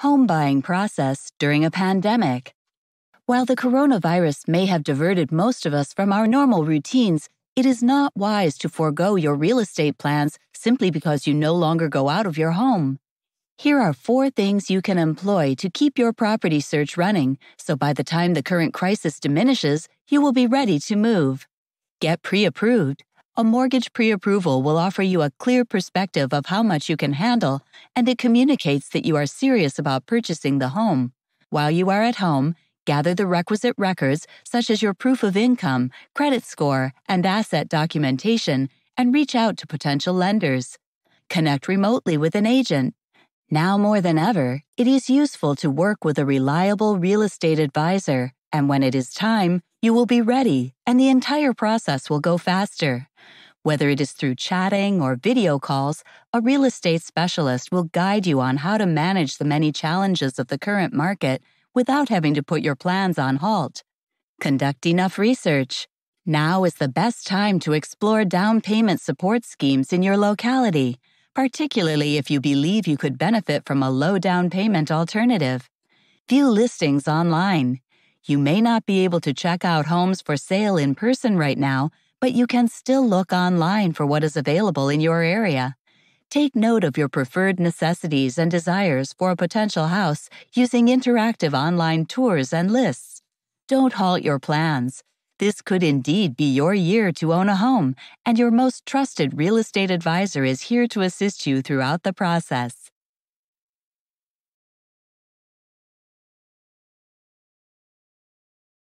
home buying process during a pandemic. While the coronavirus may have diverted most of us from our normal routines, it is not wise to forego your real estate plans simply because you no longer go out of your home. Here are four things you can employ to keep your property search running so by the time the current crisis diminishes, you will be ready to move. Get pre approved. A mortgage pre approval will offer you a clear perspective of how much you can handle, and it communicates that you are serious about purchasing the home. While you are at home, gather the requisite records, such as your proof of income, credit score, and asset documentation, and reach out to potential lenders. Connect remotely with an agent. Now more than ever, it is useful to work with a reliable real estate advisor. And when it is time, you will be ready and the entire process will go faster. Whether it is through chatting or video calls, a real estate specialist will guide you on how to manage the many challenges of the current market without having to put your plans on halt. Conduct enough research. Now is the best time to explore down payment support schemes in your locality, particularly if you believe you could benefit from a low down payment alternative. View listings online you may not be able to check out homes for sale in person right now, but you can still look online for what is available in your area. Take note of your preferred necessities and desires for a potential house using interactive online tours and lists. Don't halt your plans. This could indeed be your year to own a home, and your most trusted real estate advisor is here to assist you throughout the process.